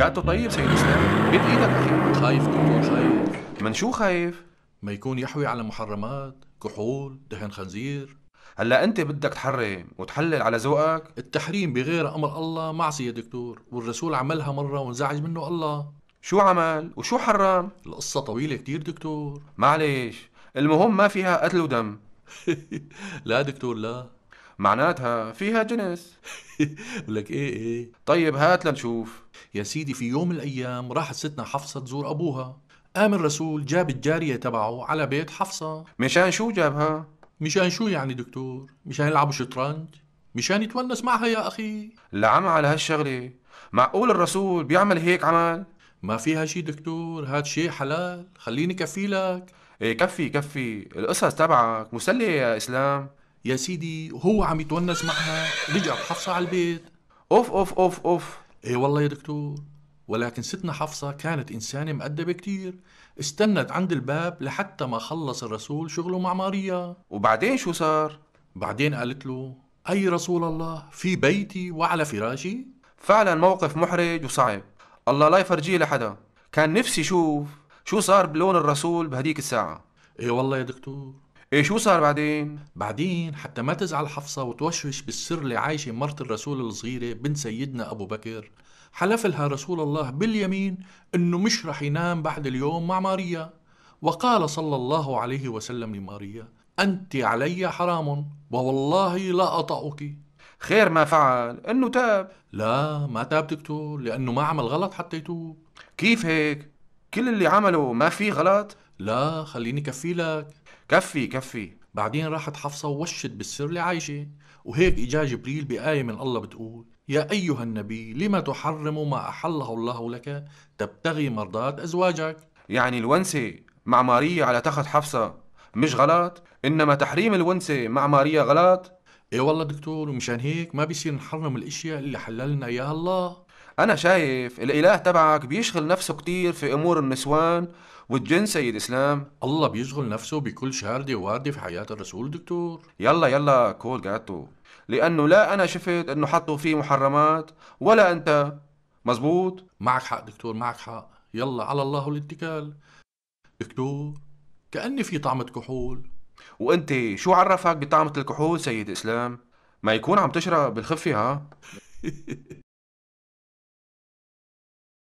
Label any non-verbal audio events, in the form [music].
رجعتوا طيب سيد اسلام؟ بيد ايدك اخي خايف دكتور خايف من شو خايف؟ ما يكون يحوي على محرمات كحول دهن خنزير هلا انت بدك تحرم وتحلل على ذوقك التحريم بغير امر الله معصيه دكتور والرسول عملها مره وانزعج منه الله شو عمل وشو حرم القصه طويله كتير دكتور معلش المهم ما فيها قتل ودم [laughs] لا دكتور لا معناتها فيها جنس [laughs] لك ايه ايه طيب هات لنشوف يا سيدي في يوم من الايام راحت ستنا حفصه تزور ابوها قام الرسول جاب الجاريه تبعه على بيت حفصه مشان شو جابها مشان شو يعني دكتور مشان يلعبوا شطرنج مشان يتونس معها يا اخي العمى على هالشغله معقول الرسول بيعمل هيك عمل ما فيها شي دكتور هاد شي حلال خليني لك ايه كفي كفي القصص تبعك مسلية يا اسلام يا سيدي هو عم يتونس معها رجعت حفصة على البيت اوف اوف اوف اوف ايه والله يا دكتور ولكن ستنا حفصة كانت إنسانة مؤدبة كتير استنت عند الباب لحتى ما خلص الرسول شغله مع ماريا وبعدين شو صار؟ بعدين قالت له أي رسول الله في بيتي وعلى فراشي فعلا موقف محرج وصعب الله لا يفرجيه لحدا كان نفسي شوف شو صار بلون الرسول بهديك الساعة ايه والله يا دكتور إيه شو صار بعدين؟ بعدين حتى ما تزعل حفصة وتوشوش بالسر اللي عايشة مرت الرسول الصغيرة بنت سيدنا أبو بكر حلف لها رسول الله باليمين أنه مش رح ينام بعد اليوم مع ماريا وقال صلى الله عليه وسلم لماريا أنت علي حرام ووالله لا أطأك خير ما فعل انه تاب لا ما تاب دكتور لانه ما عمل غلط حتى يتوب كيف هيك كل اللي عمله ما فيه غلط لا خليني كفي لك كفي كفي بعدين راحت حفصة ووشت بالسر لعايشة وهيك إجا جبريل بآية من الله بتقول يا أيها النبي لما تحرم ما أحله الله لك تبتغي مرضات أزواجك يعني الونسة مع ماريا على تخت حفصة مش غلط إنما تحريم الونسة مع ماريا غلط إيه والله دكتور ومشان هيك ما بيصير نحرم الأشياء اللي حللنا إياها الله أنا شايف الإله تبعك بيشغل نفسه كتير في أمور النسوان والجن سيد إسلام الله بيشغل نفسه بكل شاردة وواردة في حياة الرسول دكتور يلا يلا كول جاتو لأنه لا أنا شفت أنه حطوا فيه محرمات ولا أنت مزبوط معك حق دكتور معك حق يلا على الله الاتكال دكتور كأني في طعمة كحول وانت شو عرفك بطعمة الكحول سيد إسلام؟ ما يكون عم تشرب بالخفة ها؟ [laughs]